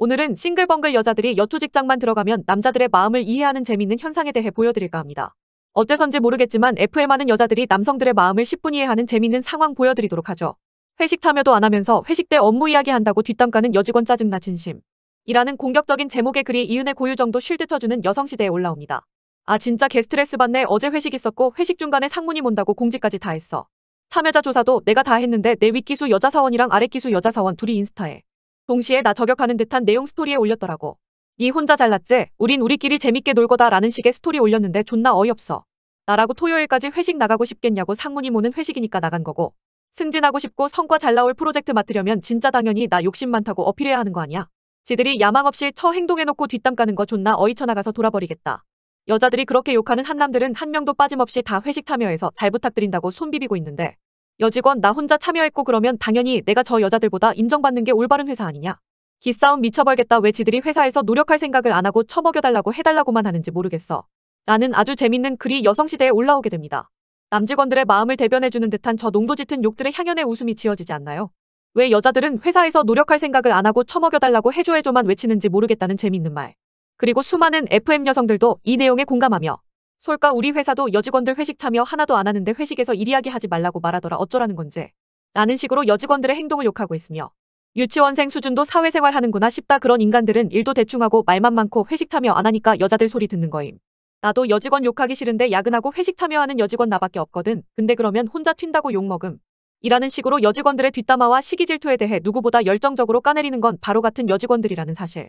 오늘은 싱글벙글 여자들이 여초 직장만 들어가면 남자들의 마음을 이해하는 재미있는 현상에 대해 보여드릴까 합니다. 어째선지 모르겠지만 FM 하는 여자들이 남성들의 마음을 10분 이해하는 재미있는 상황 보여드리도록 하죠. 회식 참여도 안 하면서 회식 때 업무 이야기 한다고 뒷담가는 여직원 짜증나 진심. 이라는 공격적인 제목의 글이 이은의 고유 정도 쉴드 쳐주는 여성시대에 올라옵니다. 아 진짜 게스트레스 받네 어제 회식 있었고 회식 중간에 상무님 온다고 공지까지 다 했어. 참여자 조사도 내가 다 했는데 내 윗기수 여자 사원이랑 아랫기수 여자 사원 둘이 인스타에 동시에 나 저격하는 듯한 내용 스토리에 올렸더라고. 니 혼자 잘났지? 우린 우리끼리 재밌게 놀거다 라는 식의 스토리 올렸는데 존나 어이없어. 나라고 토요일까지 회식 나가고 싶겠냐고 상무님 오는 회식이니까 나간 거고. 승진하고 싶고 성과 잘 나올 프로젝트 맡으려면 진짜 당연히 나 욕심 많다고 어필해야 하는 거 아니야. 지들이 야망 없이 처 행동해놓고 뒷담 까는 거 존나 어이쳐 나가서 돌아버리겠다. 여자들이 그렇게 욕하는 한남들은 한 명도 빠짐없이 다 회식 참여해서 잘 부탁드린다고 손 비비고 있는데 여직원 나 혼자 참여했고 그러면 당연히 내가 저 여자들보다 인정받는 게 올바른 회사 아니냐. 기싸움 미쳐벌겠다 왜 지들이 회사에서 노력할 생각을 안 하고 처먹여달라고 해달라고만 하는지 모르겠어. 라는 아주 재밌는 글이 여성시대에 올라오게 됩니다. 남직원들의 마음을 대변해주는 듯한 저 농도 짙은 욕들의 향연의 웃음이 지어지지 않나요? 왜 여자들은 회사에서 노력할 생각을 안 하고 처먹여달라고 해줘해줘만 외치는지 모르겠다는 재밌는 말. 그리고 수많은 FM 여성들도 이 내용에 공감하며 솔까 우리 회사도 여직원들 회식 참여 하나도 안 하는데 회식에서 일 이야기 하지 말라고 말하더라 어쩌라는 건지 라는 식으로 여직원들의 행동을 욕하고 있으며 유치원생 수준도 사회생활 하는구나 싶다 그런 인간들은 일도 대충하고 말만 많고 회식 참여 안 하니까 여자들 소리 듣는 거임. 나도 여직원 욕하기 싫은데 야근하고 회식 참여하는 여직원 나밖에 없거든. 근데 그러면 혼자 튄다고 욕먹음. 이라는 식으로 여직원들의 뒷담화와 시기 질투에 대해 누구보다 열정적으로 까내리는 건 바로 같은 여직원들이라는 사실.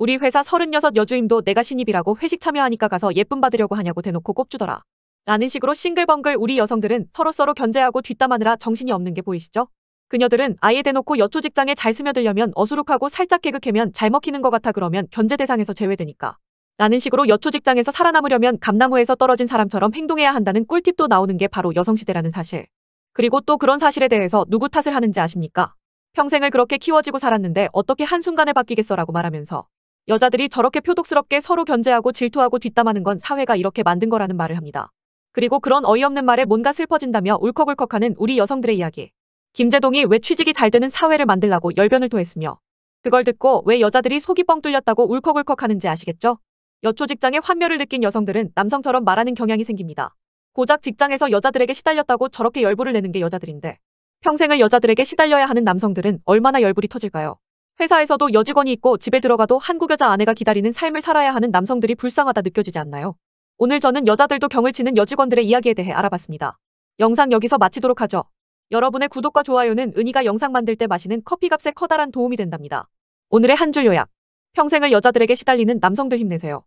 우리 회사 36 여주임도 내가 신입이라고 회식 참여하니까 가서 예쁨 받으려고 하냐고 대놓고 꼽주더라. 라는 식으로 싱글벙글 우리 여성들은 서로서로 견제하고 뒷담하느라 정신이 없는 게 보이시죠? 그녀들은 아예 대놓고 여초 직장에 잘 스며들려면 어수룩하고 살짝 개그캐면 잘 먹히는 것 같아 그러면 견제 대상에서 제외되니까. 라는 식으로 여초 직장에서 살아남으려면 감나무에서 떨어진 사람처럼 행동해야 한다는 꿀팁도 나오는 게 바로 여성시대라는 사실. 그리고 또 그런 사실에 대해서 누구 탓을 하는지 아십니까? 평생을 그렇게 키워지고 살았는데 어떻게 한순간에 바뀌겠어라고 말하면서 여자들이 저렇게 표독스럽게 서로 견제하고 질투하고 뒷담하는 건 사회가 이렇게 만든 거라는 말을 합니다. 그리고 그런 어이없는 말에 뭔가 슬퍼진다며 울컥울컥하는 우리 여성들의 이야기. 김재동이 왜 취직이 잘 되는 사회를 만들라고 열변을 토했으며 그걸 듣고 왜 여자들이 속이 뻥 뚫렸다고 울컥울컥하는지 아시겠죠? 여초 직장에 환멸을 느낀 여성들은 남성처럼 말하는 경향이 생깁니다. 고작 직장에서 여자들에게 시달렸다고 저렇게 열불을 내는 게 여자들인데 평생을 여자들에게 시달려야 하는 남성들은 얼마나 열불이 터질까요? 회사에서도 여직원이 있고 집에 들어가도 한국 여자 아내가 기다리는 삶을 살아야 하는 남성들이 불쌍하다 느껴지지 않나요? 오늘 저는 여자들도 경을 치는 여직원들의 이야기에 대해 알아봤습니다. 영상 여기서 마치도록 하죠. 여러분의 구독과 좋아요는 은희가 영상 만들 때 마시는 커피값에 커다란 도움이 된답니다. 오늘의 한 줄 요약. 평생을 여자들에게 시달리는 남성들 힘내세요.